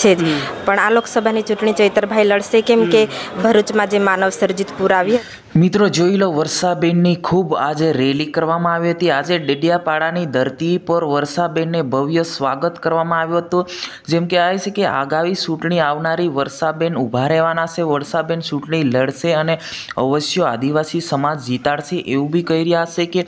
છે જ પણ આ લોકસભાની ચૂંટણી ચૈતરભાઈ લડશે કેમ કે ભરૂચમાં જે માનવ સર્જિત પૂર આવી મિત્રો જોઈ લો વર્ષાબેનની ખૂબ આજે રેલી કરવામાં આવી હતી આજે ડેડિયાપાડાની ધરતી પર વર્ષાબેનને ભવ્ય સ્વાગત કરવામાં આવ્યું હતું જેમ કહેવાય છે કે આગામી ચૂંટણી આવનારી વર્ષાબેન ઊભા રહેવાના છે વર્ષાબેન ચૂંટણી લડશે અને અવશ્ય આદિવાસી સમાજ જીતાડશે એવું બી કહી રહ્યા છે કે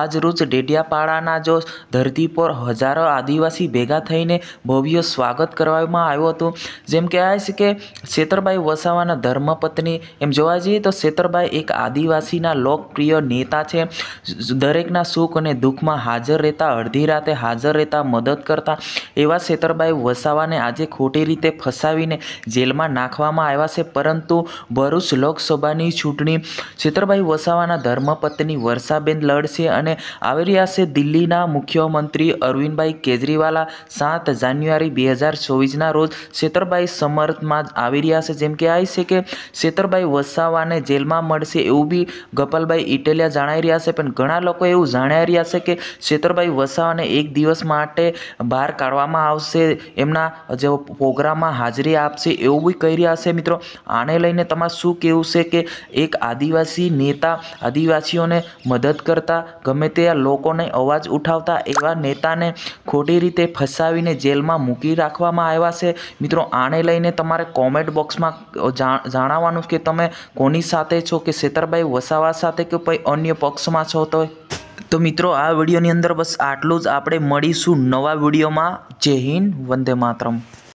આજ રોજ ડેડિયાપાડાના જો ધરતી પર હજારો આદિવાસી ભેગા થઈને ભવ્ય સ્વાગત કરવામાં આવ્યું હતું જેમ કે કહેવાય છે કે શેતરબાઈ વસાવાના ધર્મપત્ની એમ જોવા જઈએ તો શેતરબાઈ એક આદિવાસીના લોકપ્રિય નેતા છે દરેકના સુખ અને દુઃખમાં હાજર રહેતા અડધી રાતે હાજર રહેતા મદદ કરતા એવા શેતરબાઈ વસાવાને આજે ખોટી રીતે ફસાવીને જેલમાં નાખવામાં આવ્યા છે પરંતુ ભરૂચ લોકસભાની ચૂંટણી શેતરબાઈ વસાવાના ધર્મપત્ની વર્ષાબેન લડશે અને આવી રહ્યા છે દિલ્હીના મુખ્યમંત્રી અરવિંદભાઈ કેજરીવાલા સાત જાન્યુઆરી બે હજાર ચોવીસના રોજ શેતરબાઈ સમર્થમાં આવી રહ્યા છે જેમ કે આવી છે કે શેતરબાઈ વસાવાને જેલમાં મળશે એવું બી ગપલભાઈ ઇટેલિયા જણાઈ રહ્યા છે પણ ઘણા લોકો એવું જણાઈ રહ્યા છે કે શેતરભાઈ વસાવાને એક દિવસ માટે બહાર કાઢવામાં આવશે એમના જે પ્રોગ્રામમાં હાજરી આપશે એવું બી કહી રહ્યા છે મિત્રો આને લઈને તમારે શું કહેવું છે કે એક આદિવાસી નેતા આદિવાસીઓને મદદ કરતા ગમે તે લોકોને અવાજ ઉઠાવતા એવા નેતાને ખોટી રીતે ફસાવીને જેલમાં મૂકી રાખવામાં આવ્યા છે મિત્રો આને લઈને તમારે કોમેન્ટ બોક્સમાં જાણવાનું કે તમે કોની સાથે છો કે છેતરભાઈ વસાવા સાથે કે કોઈ અન્ય પક્ષમાં છો તો તો મિત્રો આ વિડીયોની અંદર બસ આટલું જ આપણે મળીશું નવા વિડીયોમાં જય હિન્દ વંદે માતરમ